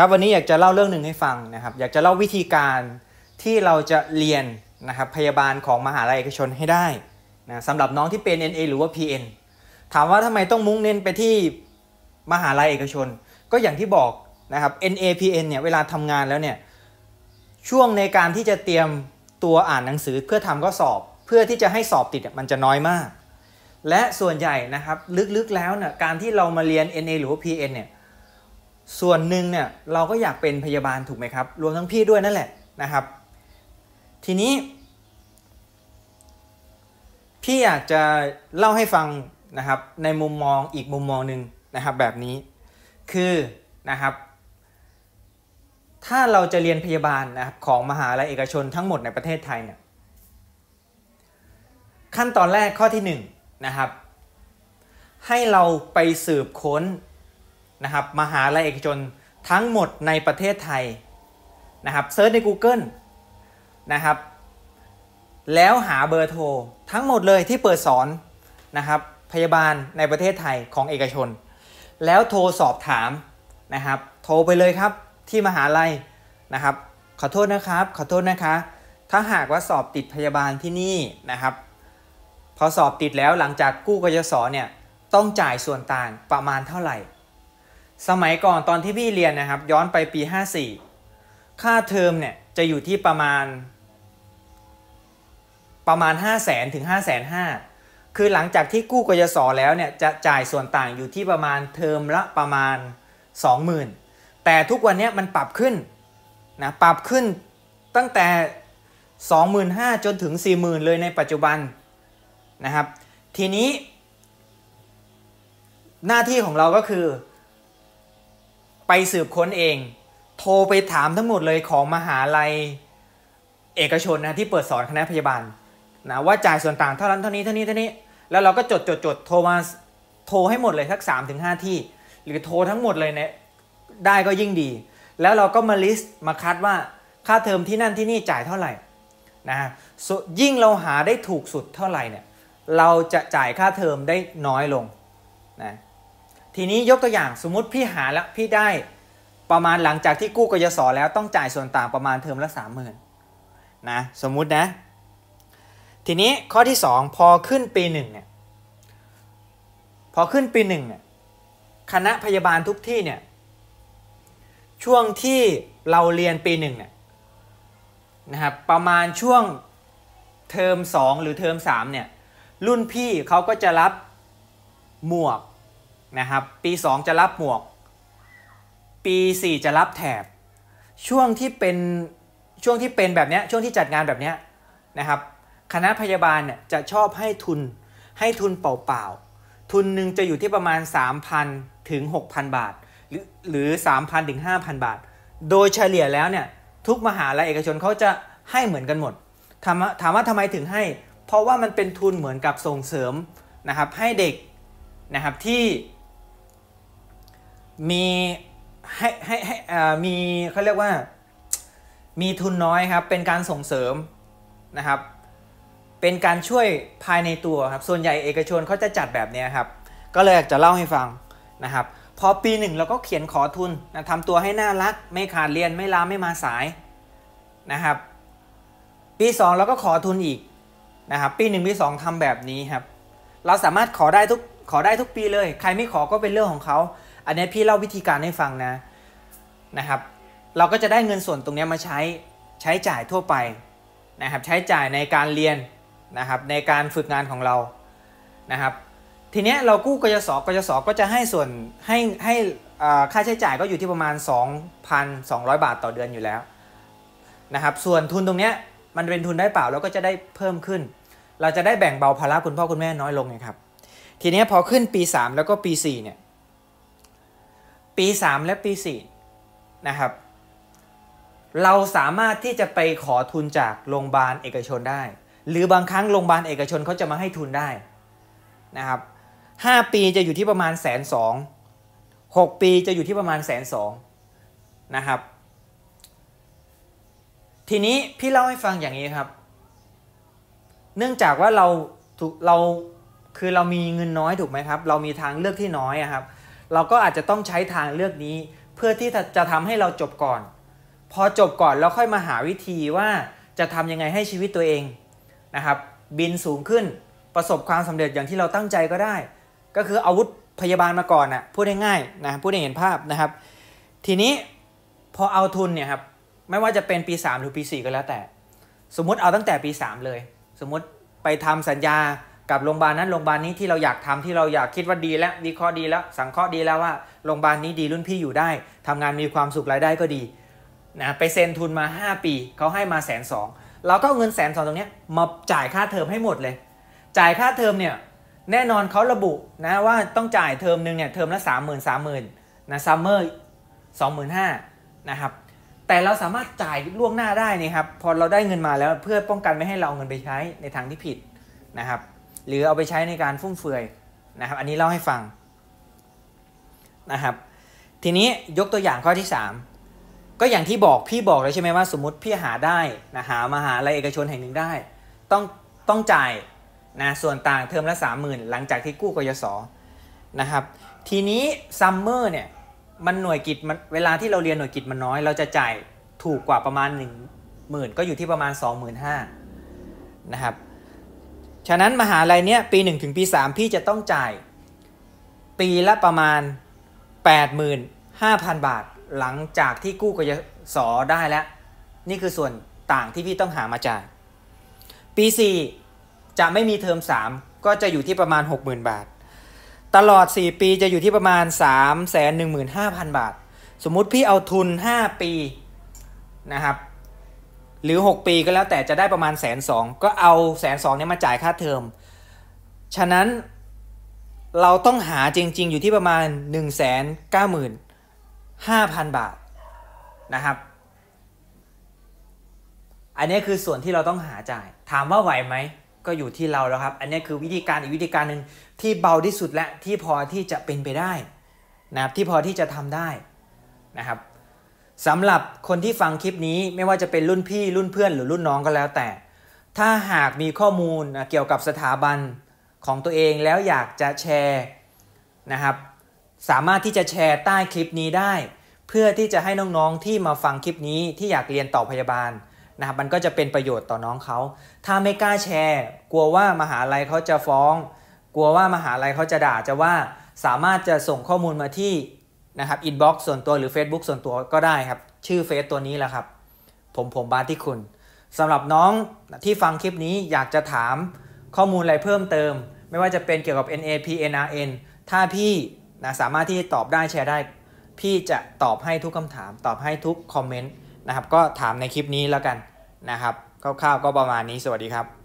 ครับวันนี้อยากจะเล่าเรื่องหนึ่งให้ฟังนะครับอยากจะเล่าวิธีการที่เราจะเรียนนะครับพยาบาลของมหาลัยเอกชนให้ได้นะสำหรับน้องที่เป็น NA หรือว่า PN ถามว่าทำไมต้องมุ่งเน้นไปที่มหาลัยเอกชน ก็อย่างที่บอกนะครับ NAPN เนี่ยเวลาทำงานแล้วเนี่ยช่วงในการที่จะเตรียมตัวอ่านหนังสือเพื่อทำก็สอบเพื่อที่จะให้สอบติดมันจะน้อยมาก และส่วนใหญ่นะครับลึกๆแล้วเนี่ยการที่เรามาเรียน NA หรือว่า PN เนี่ยส่วนหนึ่งเนี่ยเราก็อยากเป็นพยาบาลถูกไหมครับ รวมทั้งพี่ด้วยนั่นแหละนะครับ ทีนี้ พี่อยากจะเล่าให้ฟังนะครับในมุมมองอีกมุมมองหนึ่งนะครับแบบนี้คือนะครับถ้าเราจะเรียนพยาบาลนะครับของมหาลัยเอกชนทั้งหมดในประเทศไทยเนี่ยขั้นตอนแรกข้อที่1นนะครับให้เราไปสืบค้นนะครับมหาลัยเอกชนทั้งหมดในประเทศไทยนะครับเซิร์ชใน Google นะครับแล้วหาเบอร์โทรทั้งหมดเลยที่เปิดสอนนะครับพยาบาลในประเทศไทยของเอกชน แล้วโทรสอบถามนะครับโทรไปเลยครับที่มหาลัยนะครับขอโทษนะครับขอโทษนะคะถ้าหากว่าสอบติดพยาบาลที่นี่นะครับ พอสอบติดแล้วหลังจากกู้กยศเนี่ยต้องจ่ายส่วนต่างประมาณเท่าไหร่สมัยก่อนตอนที่พี่เรียนนะครับ ย้อนไปปี 54 ค่าเทอมเนี่ย จะอยู่ที่ประมาณประมาณ 5 0 0แสนถึง5 0 0สนคือหลังจากที่กู้กยศแล้วเนี่ย จะจ่ายส่วนต่างอยู่ที่ประมาณเทอมละประมาณ 20,000 แต่ทุกวันนี้มันปรับขึ้นนะปรับขึ้นตั้งแต่ 25,000จนถึง 40,000เลยในปัจจุบันนะครับ ทีนี้หน้าที่ของเราก็คือไปสืบค้นเอง โทรไปถามทั้งหมดเลยของมหาลัยเอกชนนะที่เปิดสอนคณะพยาบาลนะว่าจ่ายส่วนต่างเท่านั้นเท่านี้เท่านี้เท่านี้ แล้วเราก็จดจดจดโทรมาโทรให้หมดเลยสัก3มถึงหที่หรือโทรทั้งหมดเลยเนี่ยได้ก็ยิ่งดี แล้วเราก็มาลิสต์มาคัดว่าค่าเทอมที่นั่นที่นี่จ่ายเท่าไหร่นะยิ่งเราหาได้ถูกสุดเท่าไหร่เนี่ยเราจะจ่ายค่าเทอมได้น้อยลงนะทีนี้ยกตัวอย่างสมมติพี่หาแล้วพี่ได้ประมาณหลังจากที่กู้กยศแล้วต้องจ่ายส่วนต่างประมาณเทอมละสามหมื่นนะสมมุตินะ ทีนี้ข้อที่ 2 พอขึ้นปีหนึ่งเนี่ยพอขึ้นปีหนึ่งเนี่ยคณะพยาบาลทุกที่เนี่ยช่วงที่เราเรียนปีหนึ่งเนี่ยนะครับประมาณช่วงเทอม2 หรือเทอม3เนี่ยรุ่นพี่เขาก็จะรับหมวกนะครับ ปี 2 จะรับหมวก ปี 4 จะรับแถบช่วงที่เป็น ช่วง ที่เป็นแบบนี้ช่วงที่จัดงานแบบนี้นะครับคณะพยาบาล เนี่ย จะชอบให้ทุน ให้ทุนเปล่าๆทุนหนึ่งจะอยู่ที่ประมาณ 3,000 ถึง 6,000 บาทหรือหรือ3,000ถึง5,000 บาท โดยเฉลี่ยแล้วเนี่ยทุกมหาลัยเอกชนเขาจะให้เหมือนกันหมดถามถามว่าทำไมถึงให้ เพราะว่ามันเป็นทุนเหมือนกับส่งเสริมนะครับให้เด็กนะครับที่มีให้ให้ให้มีเขาเรียกว่ามีทุนน้อยครับเป็นการส่งเสริมนะครับ เป็นการช่วยภายในตัวครับส่วนใหญ่เอกชนเขาจะจัดแบบนี้ครับ ก็เลยอยากจะเล่าให้ฟังนะครับพอปีหนึ่งเราก็เขียนขอทุนนะทำตัวให้น่ารักไม่ขาดเรียนไม่ลาไม่มาสายนะครับ ปี2เราก็ขอทุนอีกนะครับ ปี1ปี2ทำแบบนี้ครับเราสามารถขอได้ทุกขอได้ทุกปีเลย ใครไม่ขอก็เป็นเรื่องของเขาอันนี้พี่ เล่าวิธีการให้ฟังนะนะครับเราก็จะได้เงินส่วนตรงนี้มาใช้ใช้จ่ายทั่วไปนะครับใช้จ่ายในการเรียนนะครับในการฝึกงานของเรานะครับทีเนี้ยเรากู้กยศกยศก็จะให้ส่วนให้ให้ค่าใช้จ่ายก็อยู่ที่ประมาณ 2,200 บาทต่อเดือนอยู่แล้วนะครับส่วนทุนตรงนี้มันเป็นทุนได้เปล่าเราก็จะได้เพิ่มขึ้น เราจะได้แบ่งเบาภาระคุณพ่อคุณแม่น้อยลงไงครับทีนี้พอขึ้นปี 3แล้วก็ปี4เนี่ยปี 3 และปี4นะครับเราสามารถที่จะไปขอทุนจากโรงพยาบาลเอกชนได้ หรือบางครั้งโรงพยาบาลเอกชนเขาจะมาให้ทุนได้นะครับ 5ปีจะอยู่ที่ประมาณแสนสองหกปีจะอยู่ที่ประมาณแสนสองนะครับทีนี้พี่เล่าให้ฟังอย่างนี้ครับ เนื่องจากว่าเราถูกเราคือเรามีเงินน้อยถูกไหมครับ เรามีทางเลือกที่น้อยครับเราก็อาจจะต้องใช้ทางเลือกนี้ เพื่อที่จะทำให้เราจบก่อน พอจบก่อนแล้วค่อยมาหาวิธีว่าจะทำยังไงให้ชีวิตตัวเองนะครับบินสูงขึ้นประสบความสำเร็จอย่างที่เราตั้งใจก็ได้ ก็คืออาวุธพยาบาลมาก่อนนะ่ะพูดง่ายๆนะพูดให้เห็นภาพนะครับ ทีนี้พอเอาทุนเนี่ยครับไม่ว่าจะเป็นปี 3หรือปี 4ก็แล้วแต่สมมติเอาตั้งแต่ปี 3 เลย สมมติไปทำสัญญากับโรงพยาบาลนั้นโรงพยาบาลนี้ที่เราอยากทำที่เราอยากคิดว่าดีแล้ววิเคราะห์ดีแล้ว สังเคราะห์ดีแล้วว่าโรงพยาบาลนี้ดีรุ่นพี่อยู่ได้ ทำงานมีความสุขรายได้ก็ดีนะไปเซ็นทุนมา 5 ปีเขาให้มาแสนสองเราก็เงินแสนสองตรงนี้มาจ่ายค่าเทอมให้หมดเลย จ่ายค่าเทอมเนี่ยแน่นอนเขาระบุนะว่าต้องจ่ายเทอมหนึ่งเนี่ยเทอมละสามหมื่นสามหมื่นนะซัมเมอร์สองหมื่นห้านะครับแต่เราสามารถจ่ายล่วงหน้าได้นี่ครับ พอเราได้เงินมาแล้วเพื่อป้องกันไม่ให้เราเอาเงินไปใช้ในทางที่ผิดนะครับหรือเอาไปใช้ในการฟุ่มเฟือยนะครับ อันนี้เล่าให้ฟังนะครับ ทีนี้ยกตัวอย่างข้อที่ 3 ก็อย่างที่บอกพี่บอกแล้วใช่ไหมว่า สมมติพี่หาได้นะหามาหาลัยเอกชนแห่งหนึ่งได้ ต้องต้องจ่ายนะส่วนต่างเทอมละ 30,000 หลังจากที่กู้กยศนะครับ ทีนี้ซัมเมอร์เนี่ยมันหน่วยกิจมันเวลาที่เราเรียนหน่วยกิจมันน้อย เราจะจ่ายถูกกว่าประมาณ 1 0,000 ก็อยู่ที่ประมาณ 25,000 นะครับฉะนั้นมหาลัยเนี้ยปี1ถึงปี3พี่จะต้องจ่ายปีละประมาณ 85,000 บาท หลังจากที่กู้กยศได้แล้ว นี่คือส่วนต่างที่พี่ต้องหามาจ่าย ปี4จะไม่มีเทอม3 ก็จะอยู่ที่ประมาณ 60,000 บาท ตลอด 4 ปีจะอยู่ที่ประมาณ3 1 5 0 0 0 บาท สมมุติพี่เอาทุน 5 ปีนะครับหรือ 6 ปีก็แล้วแต่จะได้ประมาณแสนสองก็เอาแสนสองนี้มาจ่ายค่าเทอมฉะนั้นเราต้องหาจริง ๆ อยู่ที่ประมาณ1 9 5 0 0 0 บาทนะครับ อันนี้คือส่วนที่เราต้องหาจ่ายถามว่าไหวไหมก็อยู่ที่เราแล้วครับ อันนี้คือวิธีการอีกวิธีการหนึ่งที่เบาที่สุดและที่พอที่จะเป็นไปได้นะครับ ที่พอที่จะทำได้นะครับสำหรับคนที่ฟังคลิปนี้ไม่ว่าจะเป็นรุ่นพี่รุ่นเพื่อนหรือรุ่นน้องก็แล้วแต่ ถ้าหากมีข้อมูลเกี่ยวกับสถาบันของตัวเองแล้วอยากจะแชร์นะครับ สามารถที่จะแชร์ใต้คลิปนี้ได้ เพื่อที่จะให้น้องๆที่มาฟังคลิปนี้ที่อยากเรียนต่อพยาบาลนะครับมันก็จะเป็นประโยชน์ต่อน้องเขาถ้าไม่กล้าแชร์ กลัวว่ามหาลัยเขาจะฟ้อง กลัวว่ามหาลัยเขาจะด่าจะว่าสามารถจะส่งข้อมูลมาที่นะครับอินบ็อกซ์ส่วนตัวหรือ Facebook ส่วนตัวก็ได้ครับชื่อเฟซตัวนี้แหละครับ ผมผมบาที่คุณสำหรับน้องที่ฟังคลิปนี้อยากจะถามข้อมูลอะไรเพิ่มเติม ไม่ว่าจะเป็นเกี่ยวกับ NAP NRN ถ้าพี่นะสามารถที่ตอบได้แชร์ได้ พี่จะตอบให้ทุกคำถาม ตอบให้ทุกคอมเมนต์นะครับก็ถามในคลิปนี้แล้วกันนะครับคร่าว ๆ ก็ประมาณนี้สวัสดีครับ